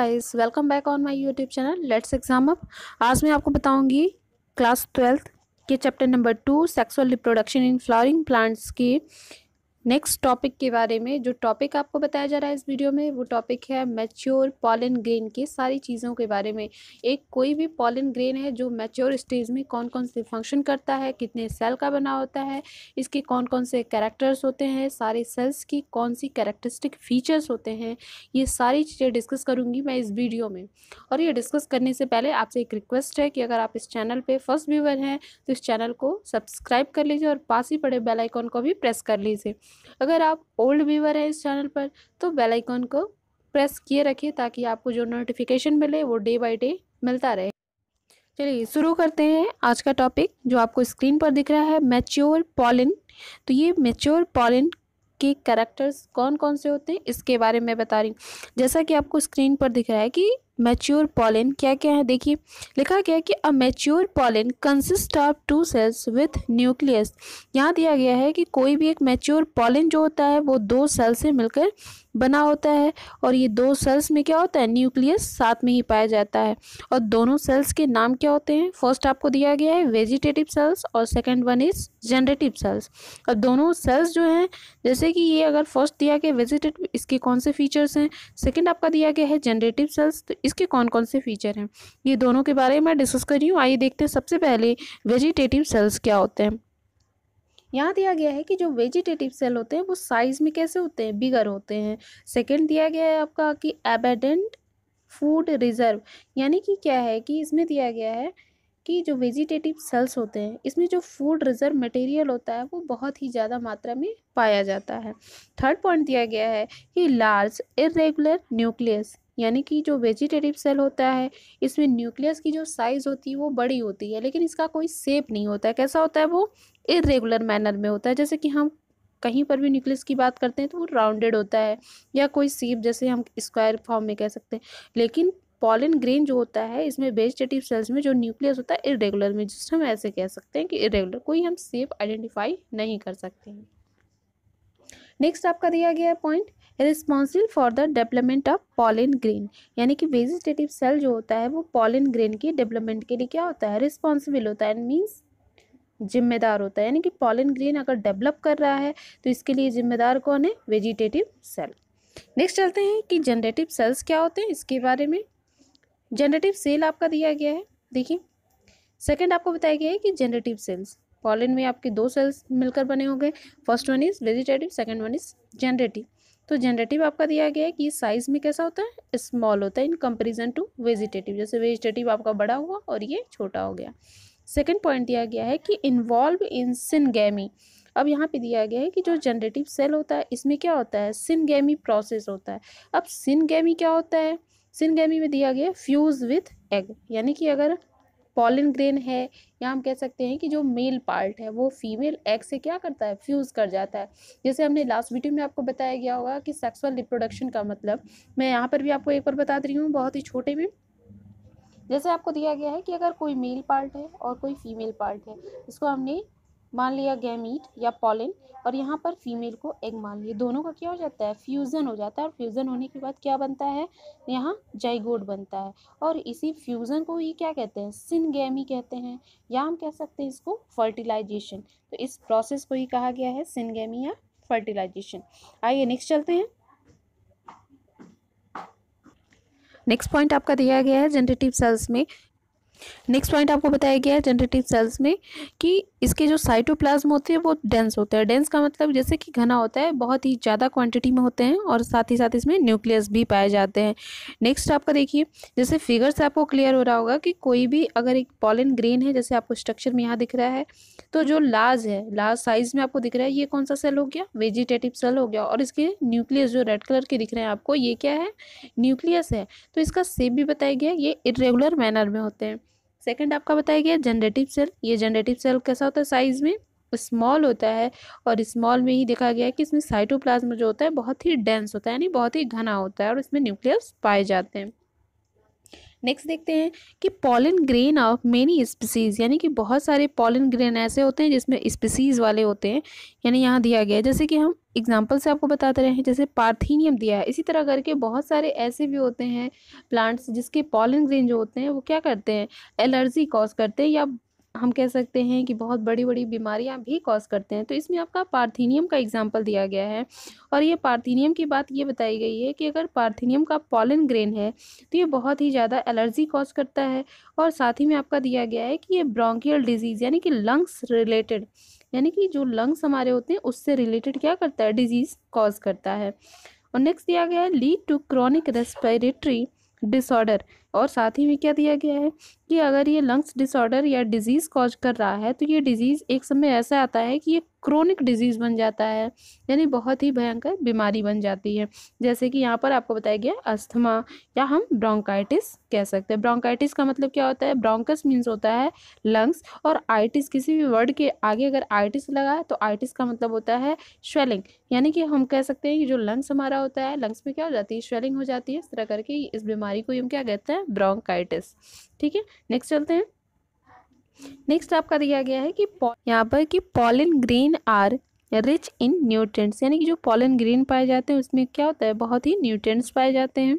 guys welcome back on my YouTube channel let's exam up आज मैं आपको बताऊंगी क्लास ट्वेल्थ के chapter number two sexual reproduction in flowering plants की next topic के बारे में जो टॉपिक आपको बताया जा रहा है इस वीडियो में वो टॉपिक है मैच्योर पॉलन ग्रेन की सारी चीज़ों के बारे में एक कोई भी पॉलन ग्रेन है जो मैच्योर स्टेज में कौन कौन से फंक्शन करता है कितने सेल का बना होता है इसके कौन कौन से कैरेक्टर्स होते हैं सारे सेल्स की कौन सी कैरेक्टरिस्टिक फ़ीचर्स होते हैं ये सारी चीज़ें डिस्कस करूँगी मैं इस वीडियो में और ये डिस्कस करने से पहले आपसे एक रिक्वेस्ट है कि अगर आप इस चैनल पर फर्स्ट व्यूवर हैं तो इस चैनल को सब्सक्राइब कर लीजिए और पास ही पड़े बेलाइकॉन को भी प्रेस कर लीजिए अगर आप ओल्ड व्यूवर हैं इस चैनल पर तो बेल आइकॉन को प्रेस किए रखिए ताकि आपको जो नोटिफिकेशन मिले वो डे बाय डे मिलता रहे चलिए शुरू करते हैं आज का टॉपिक जो आपको स्क्रीन पर दिख रहा है मैच्योर पॉलिन तो ये मैच्योर पॉलिन के करेक्टर्स कौन कौन से होते हैं इसके बारे में बता रही हूँ जैसा कि आपको स्क्रीन पर दिख रहा है कि मैच्योर पॉलिन क्या क्या है देखिए लिखा गया है कि a mature pollen consist of two cells with nucleus यहाँ दिया गया है कि कोई भी एक मैच्योर पॉलिन जो होता है वो दो सेल से मिलकर बना होता है और ये दो सेल्स में क्या होता है न्यूक्लियस साथ में ही पाया जाता है और दोनों सेल्स के नाम क्या होते हैं फर्स्ट आपको दिया गया है वेजिटेटिव सेल्स और second one is generative cells अब दोनों सेल्स जो हैं जैसे कि ये अगर फर्स्ट दिया गया वेजिटेटिव इसके कौन से फीचर्स हैं सेकेंड आपका दिया गया है जनरेटिव सेल्स तो इसके कौन कौन से फीचर हैं ये दोनों के बारे में मैं डिस्कस कर रही हूँ आइए देखते हैं सबसे पहले वेजिटेटिव सेल्स क्या होते हैं यहाँ दिया गया है कि जो वेजिटेटिव सेल होते हैं वो साइज़ में कैसे होते हैं बिगर होते हैं सेकेंड दिया गया है आपका कि एबेडेंट फूड रिजर्व यानी कि क्या है कि इसमें दिया गया है कि जो वेजिटेटिव सेल्स होते हैं इसमें जो फूड रिजर्व मटेरियल होता है वो बहुत ही ज़्यादा मात्रा में पाया जाता है थर्ड पॉइंट दिया गया है कि लार्ज इरेगुलर न्यूक्लियस यानी कि जो वेजिटेटिव सेल होता है इसमें न्यूक्लियस की जो साइज़ होती है वो बड़ी होती है लेकिन इसका कोई सेप नहीं होता है कैसा होता है वो इरेगुलर मैनर में होता है जैसे कि हम कहीं पर भी न्यूक्लियस की बात करते हैं तो वो राउंडेड होता है या कोई सेप जैसे हम स्क्वायर फॉर्म में कह सकते हैं लेकिन पॉलिन ग्रेन जो होता है इसमें वेजिटेटिव सेल्स में जो न्यूक्लियस होता है इरेगुलर में जिससे हम ऐसे कह सकते हैं कि इरेगुलर कोई हम सेप आइडेंटिफाई नहीं कर सकते हैं नेक्स्ट आपका दिया गया है point responsible for the development of pollen grain यानी कि वेजिटेटिव सेल जो होता है वो पॉलिन ग्रेन की डेवलपमेंट के लिए क्या होता है रिस्पॉन्सिबल होता है मीन्स जिम्मेदार होता है यानी कि पॉलिन ग्रेन अगर डेवलप कर रहा है तो इसके लिए जिम्मेदार कौन है वेजिटेटिव सेल नेक्स्ट चलते हैं कि जनरेटिव सेल्स क्या होते हैं इसके बारे में जनरेटिव सेल आपका दिया गया है देखिए सेकेंड आपको बताया गया है कि जनरेटिव सेल्स पॉलिन में आपके दो सेल्स मिलकर बने होंगे first one is vegetative second one is generative तो जनरेटिव आपका दिया गया है कि साइज में कैसा होता है स्मॉल होता है इन कंपेरिजन टू वेजिटेटिव जैसे वेजिटेटिव आपका बड़ा हुआ और ये छोटा हो गया सेकेंड पॉइंट दिया गया है कि इन्वॉल्व इन सिनगैमी अब यहाँ पे दिया गया है कि जो जनरेटिव सेल होता है इसमें क्या होता है सिनगैमी प्रोसेस होता है अब सिनगैमी क्या होता है सिनगैमी में दिया गया फ्यूज़ विथ एग यानी कि अगर फॉलन ग्रेन है या हम कह सकते हैं कि जो मेल पार्ट है वो फीमेल एग से क्या करता है फ्यूज़ कर जाता है जैसे हमने लास्ट वीडियो में आपको बताया गया होगा कि सेक्सुअल रिप्रोडक्शन का मतलब मैं यहाँ पर भी आपको एक बार बता रही हूँ बहुत ही छोटे में जैसे आपको दिया गया है कि अगर कोई मेल पार्ट है और कोई फीमेल पार्ट है इसको हमने मान लिया गैमीट या पॉलिन और यहाँ पर फीमेल को एग मान लिया दोनों का क्या हो जाता है फ्यूज़न हो जाता है और फ्यूज़न होने के बाद क्या बनता है यहाँ जाइगोड बनता है और इसी फ्यूज़न को ही क्या कहते हैं सिनगैमी कहते हैं या हम कह सकते हैं इसको फर्टिलाइजेशन तो इस प्रोसेस को ही कहा गया है सिनगैमी या फर्टिलाइजेशन आइए नेक्स्ट चलते हैं नेक्स्ट पॉइंट आपका दिया गया है जेनरेटिव सेल्स में नेक्स्ट पॉइंट आपको बताया गया है जनरेटिव सेल्स में कि इसके जो साइटोप्लाज्म होते हैं वो डेंस होते हैं डेंस का मतलब जैसे कि घना होता है बहुत ही ज़्यादा क्वांटिटी में होते हैं और साथ ही साथ इसमें न्यूक्लियस भी पाए जाते हैं नेक्स्ट आपका देखिए जैसे फिगर से आपको क्लियर हो रहा होगा कि कोई भी अगर एक पॉलिन ग्रेन है जैसे आपको स्ट्रक्चर में यहाँ दिख रहा है तो जो लार्ज है लार्ज साइज में आपको दिख रहा है ये कौन सा सेल हो गया वेजिटेटिव सेल हो गया और इसके न्यूक्लियस जो रेड कलर के दिख रहे हैं आपको ये क्या है न्यूक्लियस है तो इसका सेप भी बताया गया ये इरेगुलर मैनर में होते हैं सेकंड आपका बताया गया जनरेटिव सेल ये जनरेटिव सेल कैसा होता है साइज़ में स्मॉल होता है और स्मॉल में ही देखा गया है कि इसमें साइटोप्लाज्म जो होता है बहुत ही डेंस होता है यानी बहुत ही घना होता है और इसमें न्यूक्लियस पाए जाते हैं नेक्स्ट देखते हैं कि pollen grain of many species यानी कि बहुत सारे पॉलन ग्रेन ऐसे होते हैं जिसमें स्पीसीज़ वाले होते हैं यानी यहाँ दिया गया है जैसे कि हम एग्जाम्पल से आपको बताते रहे हैं जैसे पार्थीनियम दिया है इसी तरह करके बहुत सारे ऐसे भी होते हैं प्लांट्स जिसके पॉलन ग्रेन जो होते हैं वो क्या करते हैं एलर्जी कॉज करते हैं या हम कह सकते हैं कि बहुत बड़ी बड़ी बीमारियां भी कॉज करते हैं तो इसमें आपका पार्थीनियम का एग्जाम्पल दिया गया है और ये पार्थीनियम की बात ये बताई गई है कि अगर पार्थीनियम का पॉलन ग्रेन है तो ये बहुत ही ज़्यादा एलर्जी कॉज करता है और साथ ही में आपका दिया गया है कि ये ब्रोंकियल डिजीज़ यानी कि लंग्स रिलेटेड यानी कि जो लंग्स हमारे होते हैं उससे रिलेटेड क्या करता है डिजीज़ कॉज करता है और नेक्स्ट दिया गया है lead to chronic respiratory disorder और साथ ही में क्या दिया गया है कि अगर ये लंग्स डिसऑर्डर या डिजीज़ कॉज कर रहा है तो ये डिजीज़ एक समय ऐसा आता है कि ये क्रोनिक डिजीज़ बन जाता है यानी बहुत ही भयंकर बीमारी बन जाती है जैसे कि यहाँ पर आपको बताया गया अस्थमा या हम ब्रोंकाइटिस कह सकते हैं ब्रोंकाइटिस का मतलब क्या होता है ब्रोंकस मीन्स होता है लंग्स और आइटिस किसी भी वर्ड के आगे अगर आइटिस लगा है तो आइटिस का मतलब होता है स्वेलिंग यानी कि हम कह सकते हैं कि जो लंग्स हमारा होता है लंग्स में क्या हो जाती है स्वेलिंग हो जाती है इस तरह करके इस बीमारी को हम क्या कहते हैं ब्रोंकाइटिस ठीक है नेक्स्ट चलते हैं नेक्स्ट आपका दिया गया है कि यहाँ पर कि pollen grain are rich in nutrients यानी कि जो पॉलन ग्रीन पाए जाते हैं उसमें क्या होता है बहुत ही न्यूट्रेंट्स पाए जाते हैं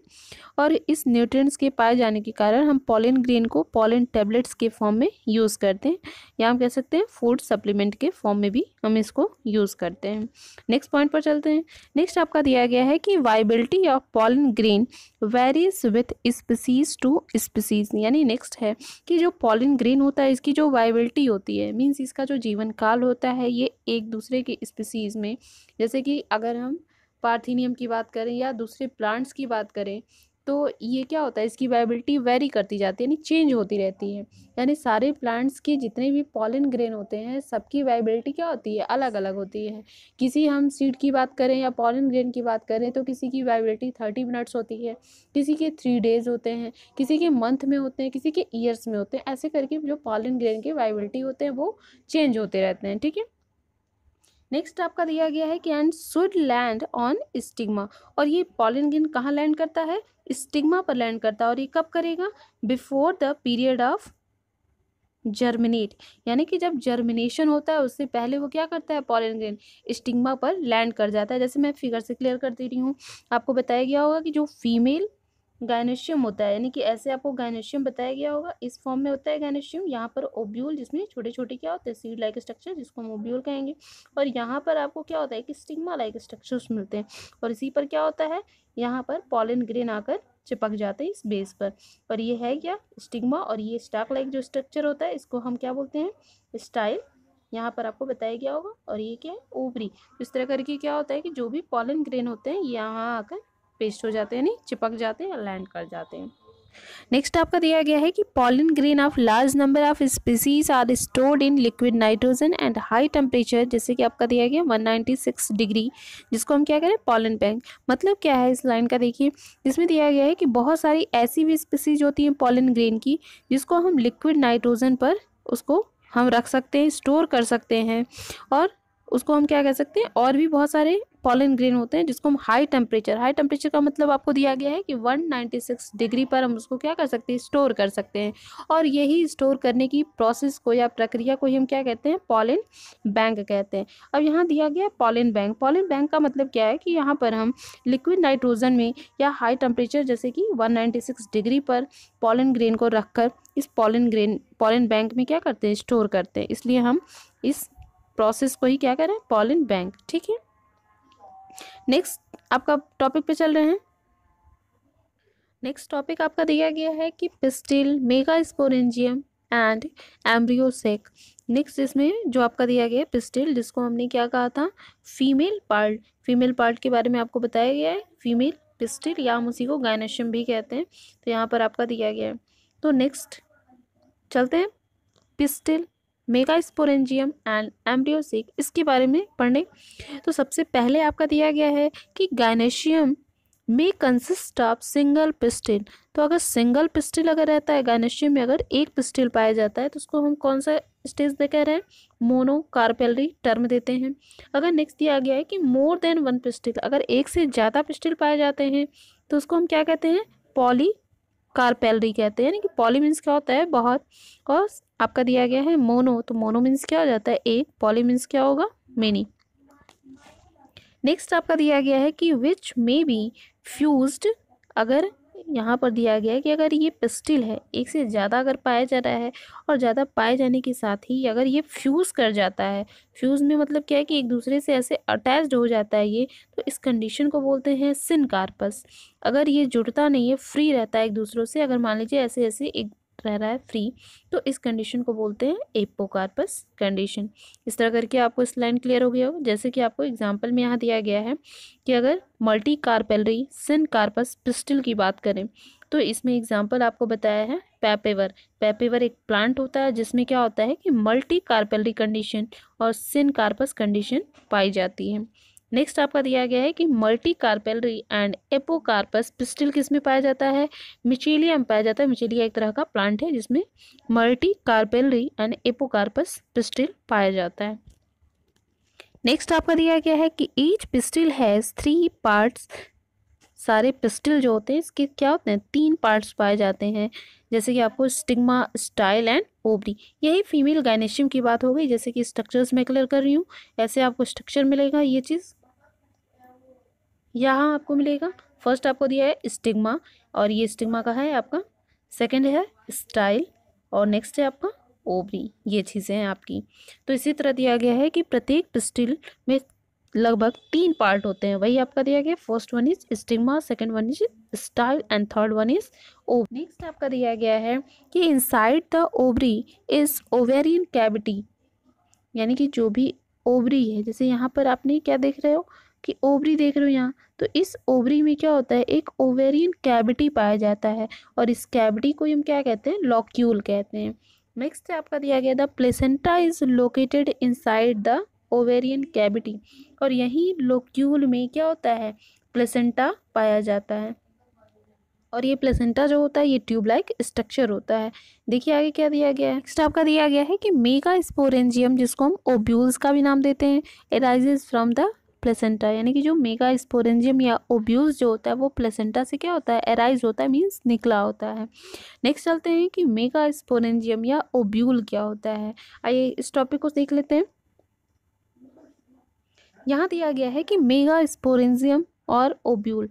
और इस न्यूट्रेंट्स के पाए जाने के कारण हम पॉलन ग्रीन को पॉलन टेबलेट्स के फॉर्म में यूज़ करते हैं या हम कह सकते हैं फूड सप्लीमेंट के फॉर्म में भी हम इसको यूज़ करते हैं नेक्स्ट पॉइंट पर चलते हैं नेक्स्ट आपका दिया गया है कि viability of pollen grain varies with species to species यानी नेक्स्ट है कि जो पॉलन ग्रीन होता है इसकी जो वाइबिलिटी होती है मीन्स इसका जो जीवन काल होता है ये एक दूसरे के स्पीसीज़ में जैसे कि अगर हम पार्थीनियम की बात करें या दूसरे प्लांट्स की बात करें तो ये क्या होता है इसकी वाइबिलिटी वेरी करती जाती है यानी चेंज होती रहती है यानी सारे प्लांट्स के जितने भी पॉलन ग्रेन होते हैं सबकी वाइबिलिटी क्या होती है अलग अलग होती है किसी हम सीड की बात करें या पॉलन ग्रेन की बात करें तो किसी की वायबिलिटी थर्टी मिनट्स होती है किसी के थ्री डेज होते हैं किसी के मंथ में होते हैं किसी के ईयर्स में होते हैं ऐसे करके जो पॉलन ग्रेन के वाइबिलिटी होते हैं वो चेंज होते रहते हैं ठीक है नेक्स्ट आपका दिया गया है कि and should land on stigma और ये पॉलिन गिन कहाँ लैंड करता है स्टिग्मा पर लैंड करता है और ये कब करेगा before the period of germinate यानी कि जब जर्मिनेशन होता है उससे पहले वो क्या करता है पॉलन ग्रेन स्टिग्मा पर लैंड कर जाता है जैसे मैं फिगर से क्लियर कर दे रही हूँ आपको बताया गया होगा कि जो फीमेल गायनेशियम होता है यानी कि ऐसे आपको गायनेशियम बताया गया होगा इस फॉर्म में होता है गायनेशियम यहाँ पर ओब्यूल जिसमें छोटे छोटे क्या होते हैं सीड लाइक स्ट्रक्चर जिसको हम ओब्यूल कहेंगे और यहाँ पर आपको क्या होता है कि स्टिग्मा लाइक स्ट्रक्चर्स मिलते हैं और इसी पर क्या होता है यहाँ पर पॉलिन ग्रेन आकर चिपक जाते हैं इस बेस पर और ये है क्या स्टिग्मा और ये स्टाक लाइक जो स्ट्रक्चर होता है इसको हम क्या बोलते हैं स्टाइल यहाँ पर आपको बताया गया होगा और ये क्या है ओवरी इस तरह करके क्या होता है कि जो भी पॉलन ग्रेन होते हैं यहाँ आकर पेस्ट हो जाते हैं यानी चिपक जाते हैं लैंड कर जाते हैं नेक्स्ट आपका दिया गया है कि pollen grain of large number of species are stored in liquid nitrogen and high temperature जैसे कि आपका दिया गया 196 डिग्री जिसको हम क्या करें पॉलिन बैंक मतलब क्या है इस लाइन का देखिए जिसमें दिया गया है कि बहुत सारी ऐसी भी स्पीसीज होती हैं पॉलिन ग्रेन की जिसको हम लिक्विड नाइट्रोजन पर उसको हम रख सकते हैं स्टोर कर सकते हैं और उसको हम क्या कह सकते हैं और भी बहुत सारे पॉलन ग्रेन होते हैं जिसको हम हाई टेम्परेचर हाई टेम्परेचर का मतलब आपको दिया गया है कि 196 डिग्री पर हम उसको क्या कर सकते हैं स्टोर कर सकते हैं और यही स्टोर करने की प्रोसेस को या प्रक्रिया को ही हम क्या कहते हैं पॉलन बैंक कहते हैं अब यहाँ दिया गया है पॉलिन बैंक पॉलिन बैंक का मतलब क्या है कि यहाँ पर हम लिक्विड नाइट्रोजन में या हाई टेम्परेचर जैसे कि वन डिग्री पर पॉलन ग्रेन को कर इस पॉलन ग्रेन पॉलन बैंक में क्या करते हैं स्टोर करते हैं इसलिए हम इस प्रोसेस को ही क्या करें पॉलिन बैंक ठीक है नेक्स्ट आपका टॉपिक पे चल रहे हैं नेक्स्ट टॉपिक आपका दिया गया है कि pistil megasporangium and embryo sac next इसमें जो आपका दिया गया है पिस्टिल जिसको हमने क्या कहा था फीमेल पार्ट फीमेल पार्ट के बारे में आपको बताया गया है फीमेल पिस्टिल या हम उसी को गायनेशियम भी कहते हैं तो यहाँ पर आपका दिया गया है तो नेक्स्ट चलते हैं पिस्टिल मेगास्पोरेंजियम एंड एम्ब्रियोसिक इसके बारे में पढ़ने तो सबसे पहले आपका दिया गया है कि गाइनेशियम में कंसिस्ट ऑफ सिंगल पिस्टिल तो अगर सिंगल पिस्टिल अगर रहता है गाइनेशियम में अगर एक पिस्टिल पाया जाता है तो उसको हम कौन सा स्टेज दे कह रहे हैं मोनोकार्पेलरी टर्म देते हैं अगर नेक्स्ट दिया गया है कि मोर देन वन पिस्टिल अगर एक से ज़्यादा पिस्टिल पाए जाते हैं तो उसको हम क्या कहते हैं पॉली कार्पेलरी कहते हैं यानी कि पॉली मीन्स क्या होता है बहुत और आपका दिया गया है मोनो तो मोनो मीन्स क्या हो जाता है एक पॉली मीन्स क्या होगा मेनी नेक्स्ट आपका दिया गया है कि विच मे बी फ्यूज अगर यहाँ पर दिया गया है कि अगर ये पिस्टिल है एक से ज़्यादा अगर पाया जा रहा है और ज़्यादा पाए जाने के साथ ही अगर ये फ्यूज़ कर जाता है फ्यूज़ में मतलब क्या है कि एक दूसरे से ऐसे अटैच्ड हो जाता है ये तो इस कंडीशन को बोलते हैं सिन कार्पस अगर ये जुड़ता नहीं है फ्री रहता है एक दूसरों से अगर मान लीजिए ऐसे ऐसे एक रह रहा है फ्री तो इस कंडीशन को बोलते हैं एपोकार्पस कंडीशन इस तरह करके आपको इस लाइन क्लियर हो गया हो जैसे कि आपको एग्जाम्पल में यहाँ दिया गया है कि अगर multicarpellary syncarpous pistil की बात करें तो इसमें एग्जाम्पल आपको बताया है पैपेवर पैपेवर एक प्लांट होता है जिसमें क्या होता है कि मल्टी कार्पेलरी कंडीशन और सिन कार्पस कंडीशन पाई जाती है नेक्स्ट आपका दिया गया है कि multicarpellary and apocarpous pistil किस में पाया जाता है मिचेलिया में पाया जाता है मिचेलिया एक तरह का प्लांट है जिसमें multicarpellary and apocarpous pistil पाया जाता है नेक्स्ट आपका दिया गया है कि each pistil has three parts सारे पिस्टिल जो होते हैं इसके क्या होते हैं तीन पार्ट्स पाए जाते हैं जैसे कि आपको स्टिग्मा स्टाइल एंड ओबरी यही फीमेल गाइनेशियम की बात हो गई जैसे कि स्ट्रक्चर्स में क्लियर कर रही हूँ ऐसे आपको स्ट्रक्चर मिलेगा ये चीज़ यहाँ आपको मिलेगा फर्स्ट आपको दिया है स्टिग्मा और ये स्टिग्मा का है आपका सेकंड है स्टाइल और नेक्स्ट है आपका ओवरी ये चीज़ें हैं आपकी तो इसी तरह दिया गया है कि प्रत्येक पिस्टिल में लगभग तीन पार्ट होते हैं वही आपका दिया गया first one is stigma second one is style and third one is ovary next आपका दिया गया है कि inside the ovary is ovarian cavity यानी कि जो भी ओवरी है जैसे यहाँ पर आपने क्या देख रहे हो कि ओवरी देख रहे हो यहाँ तो इस ओवरी में क्या होता है एक ओवेरियन कैविटी पाया जाता है और इस कैविटी को हम क्या कहते हैं लॉक्यूल कहते हैं नेक्स्ट आपका दिया गया the placenta is located inside the ovarian cavity और यहीं लोक्यूल में क्या होता है प्लेसेंटा पाया जाता है और ये प्लेसेंटा जो होता है ये ट्यूब लाइक स्ट्रक्चर होता है देखिए आगे क्या दिया गया है नेक्स्ट आपका दिया गया है कि मेगा स्पोरेंजियम जिसको हम ओब्यूल्स का भी नाम देते हैं एराइजेज फ्रॉम द प्लेसेंटा यानी कि जो मेगा स्पोरेंजियम या ओब्यूज जो होता है वो प्लेसेंटा से क्या होता है एराइज होता है मीन्स निकला होता है नेक्स्ट चलते हैं कि मेगा स्पोरेंजियम या ओब्यूल क्या होता है आइए इस टॉपिक को देख लेते हैं यहाँ दिया गया है कि मेगा स्पोरेंजियम और ओब्यूल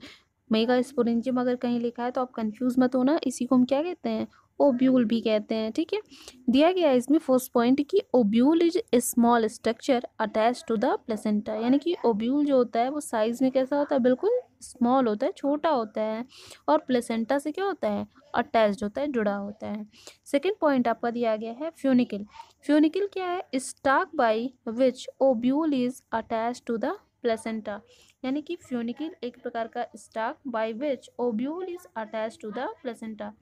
मेगा स्पोरेंजियम अगर कहीं लिखा है तो आप कंफ्यूज मत होना इसी को हम क्या कहते हैं ओब्यूल भी कहते हैं ठीक है दिया गया है इसमें फर्स्ट पॉइंट कि ovule is a small structure attach to the placenta यानी कि ओब्यूल जो होता है वो साइज़ में कैसा होता है बिल्कुल स्मॉल होता है छोटा होता है और प्लेसेंटा से क्या होता है अटैच होता है जुड़ा होता है सेकेंड पॉइंट आपका दिया गया है फ्यूनिकल फ्यूनिकल क्या है stalk by which ovule is attach to the placenta यानी कि फ्यूनिकल एक प्रकार का stalk by which ovule is attach to the placenta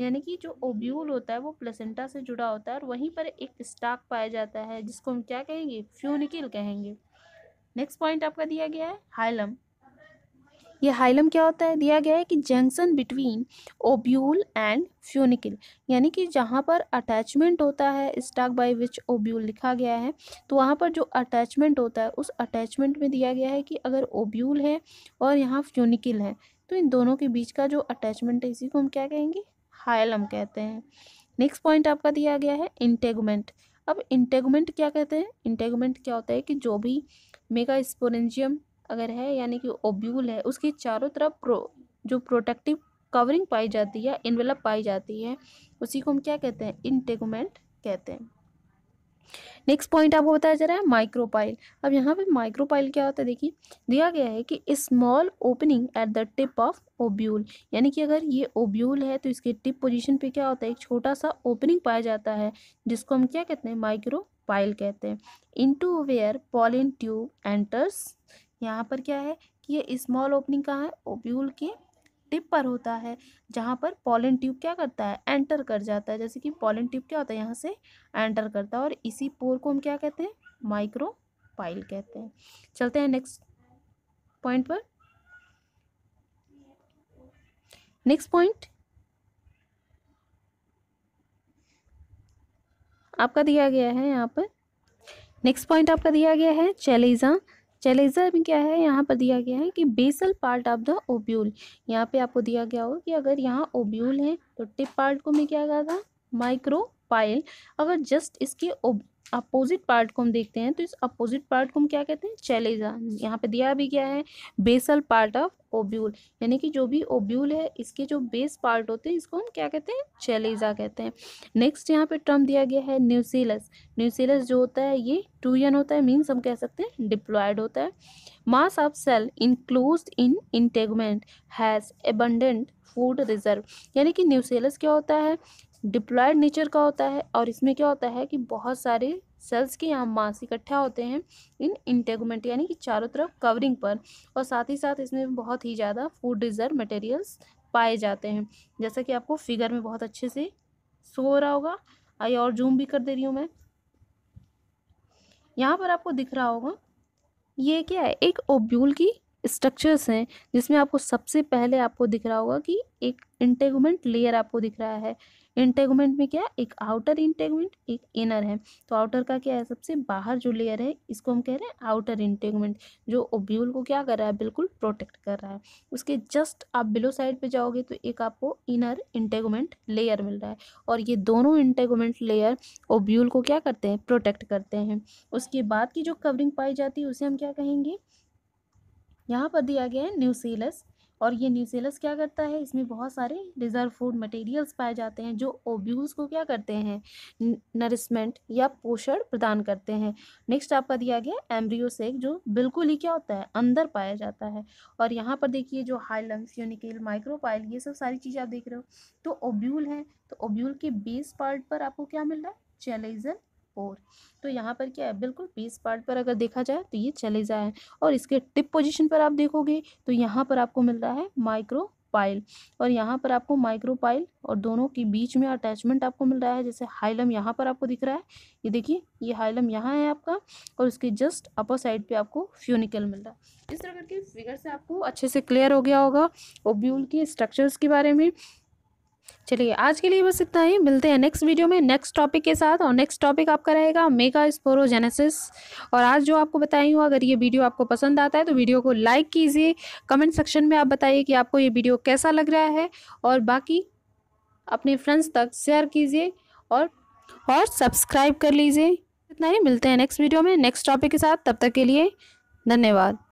यानी कि जो ओब्यूल होता है वो प्लेसेंटा से जुड़ा होता है और वहीं पर एक स्टाक पाया जाता है जिसको हम क्या कहेंगे फ्यूनिकल कहेंगे नेक्स्ट पॉइंट आपका दिया गया है हाइलम ये हाइलम क्या होता है दिया गया है कि junction between ovule and funicle यानी कि जहाँ पर अटैचमेंट होता है स्टाक बाय विच ओब्यूल लिखा गया है तो वहाँ पर जो अटैचमेंट होता है उस अटैचमेंट में दिया गया है कि अगर ओब्यूल है और यहाँ फ्यूनिकल है तो इन दोनों के बीच का जो अटैचमेंट है इसी को हम क्या कहेंगे हायल हम कहते हैं नेक्स्ट पॉइंट आपका दिया गया है इंटेगमेंट अब इंटेगमेंट क्या कहते हैं इंटेगमेंट क्या होता है कि जो भी मेगा स्पोरेंजियम अगर है यानी कि ओब्यूल है उसकी चारों तरफ प्रो जो प्रोटेक्टिव कवरिंग पाई जाती है इनवेलप पाई जाती है उसी को हम क्या कहते हैं इंटेगमेंट कहते हैं नेक्स्ट पॉइंट आपको बताया जा रहा है माइक्रोपाइल अब यहाँ पे माइक्रोपाइल क्या होता है देखिए दिया गया है कि small opening at the tip of ovule यानी कि अगर ये ओब्यूल है तो इसके टिप पोजीशन पे क्या होता है एक छोटा सा ओपनिंग पाया जाता है जिसको हम क्या कहते हैं माइक्रोपाइल कहते हैं into where pollen tube enters यहाँ पर क्या है कि ये स्मॉल ओपनिंग कहाँ है ओब्यूल के टिप पर होता है जहाँ पर पॉलन ट्यूब क्या करता है एंटर कर जाता है जैसे कि पॉलन ट्यूब क्या होता है यहाँ से एंटर करता है और इसी पोर को हम क्या कहते हैं माइक्रो पाइल कहते हैं चलते हैं नेक्स्ट पॉइंट पर नेक्स्ट पॉइंट आपका दिया गया है यहाँ पर नेक्स्ट पॉइंट आपका दिया गया है चेलिजा चैलेंजर में क्या है यहाँ पर दिया गया है कि basal part of the ovule यहाँ पे आपको दिया गया हो कि अगर यहाँ ओब्यूल है तो टिप पार्ट को मैं क्या कहा था माइक्रो पाइल अगर जस्ट इसके अपोजिट पार्ट को हम देखते हैं तो इस अपोजिट पार्ट को हम क्या कहते हैं चैलेजा यहाँ पे दिया भी गया है बेसल पार्ट ऑफ ओब्यूल यानी कि जो भी ओब्यूल है इसके जो बेस पार्ट होते हैं इसको हम क्या कहते हैं चैलेजा कहते हैं नेक्स्ट यहाँ पे टर्म दिया गया है न्यूसीलस न्यूसीलस जो होता है ये टूयन होता है मीन्स हम कह सकते हैं डिप्लॉयड होता है mass of cell enclose in integument has abundant food reserve यानी कि न्यूसेलस क्या होता है डिप्लॉयड नेचर का होता है और इसमें क्या होता है कि बहुत सारे सेल्स के यहाँ मास इकट्ठा होते हैं इन इंटेगमेंट यानी कि चारों तरफ कवरिंग पर और साथ ही साथ इसमें बहुत ही ज़्यादा फूड रिजर्व मटेरियल्स पाए जाते हैं जैसा कि आपको फिगर में बहुत अच्छे से शो हो रहा होगा आइए और जूम भी कर दे रही हूँ मैं यहाँ पर आपको दिख रहा होगा ये क्या है एक ओब्यूल की स्ट्रक्चर्स हैं जिसमें आपको सबसे पहले आपको दिख रहा होगा कि एक इंटेगमेंट लेयर आपको दिख रहा है इंटेगमेंट में क्या एक आउटर इंटेगमेंट एक इनर है तो आउटर का क्या है सबसे बाहर जो लेयर है इसको हम कह रहे हैं आउटर इंटेगमेंट जो ओब्यूल को क्या कर रहा है बिल्कुल प्रोटेक्ट कर रहा है उसके जस्ट आप बिलो साइड पे जाओगे तो एक आपको इनर इंटेगमेंट लेयर मिल रहा है और ये दोनों इंटेगमेंट लेयर ओब्यूल को क्या करते हैं प्रोटेक्ट करते हैं उसके बाद की जो कवरिंग पाई जाती है उसे हम क्या कहेंगे यहाँ पर दिया गया है न्यूसीलस और ये न्यूसेलस क्या करता है इसमें बहुत सारे रिजर्व फूड मटेरियल्स पाए जाते हैं जो ओब्यूल्स को क्या करते हैं नरिशमेंट या पोषण प्रदान करते हैं नेक्स्ट आपका दिया गया एम्ब्रियोसेक जो बिल्कुल ही क्या होता है अंदर पाया जाता है और यहाँ पर देखिए जो हाइलम्स यूनिकेल माइक्रोपाइल ये सब सारी चीज़ें आप देख रहे हो तो ओब्यूल हैं तो ओब्यूल के बेस पार्ट पर आपको क्या मिल रहा है चैलेजन फोर तो यहाँ पर क्या है बिल्कुल पीस पार्ट पर अगर देखा जाए तो ये चले जाए और इसके टिप पोजिशन पर आप देखोगे तो यहाँ पर आपको मिल रहा है माइक्रो पाइल और यहाँ पर आपको माइक्रो पाइल और दोनों के बीच में अटैचमेंट आपको मिल रहा है जैसे हाइलम यहाँ पर आपको दिख रहा है ये देखिए ये हाइलम यहाँ है आपका और उसके जस्ट अपर साइड पे आपको फ्यूनिकल मिल रहा है इस तरह करके फिगर से आपको अच्छे से क्लियर हो गया होगा ओब्यूल के स्ट्रक्चर्स के बारे में चलिए आज के लिए बस इतना ही मिलते हैं नेक्स्ट वीडियो में नेक्स्ट टॉपिक के साथ और नेक्स्ट टॉपिक आपका रहेगा मेगा स्पोरोजेनेसिस और आज जो आपको बताई हूँ अगर ये वीडियो आपको पसंद आता है तो वीडियो को लाइक कीजिए कमेंट सेक्शन में आप बताइए कि आपको ये वीडियो कैसा लग रहा है और बाकी अपने फ्रेंड्स तक शेयर कीजिए और और सब्सक्राइब कर लीजिए इतना ही मिलते हैं नेक्स्ट वीडियो में नेक्स्ट टॉपिक के साथ तब तक के लिए धन्यवाद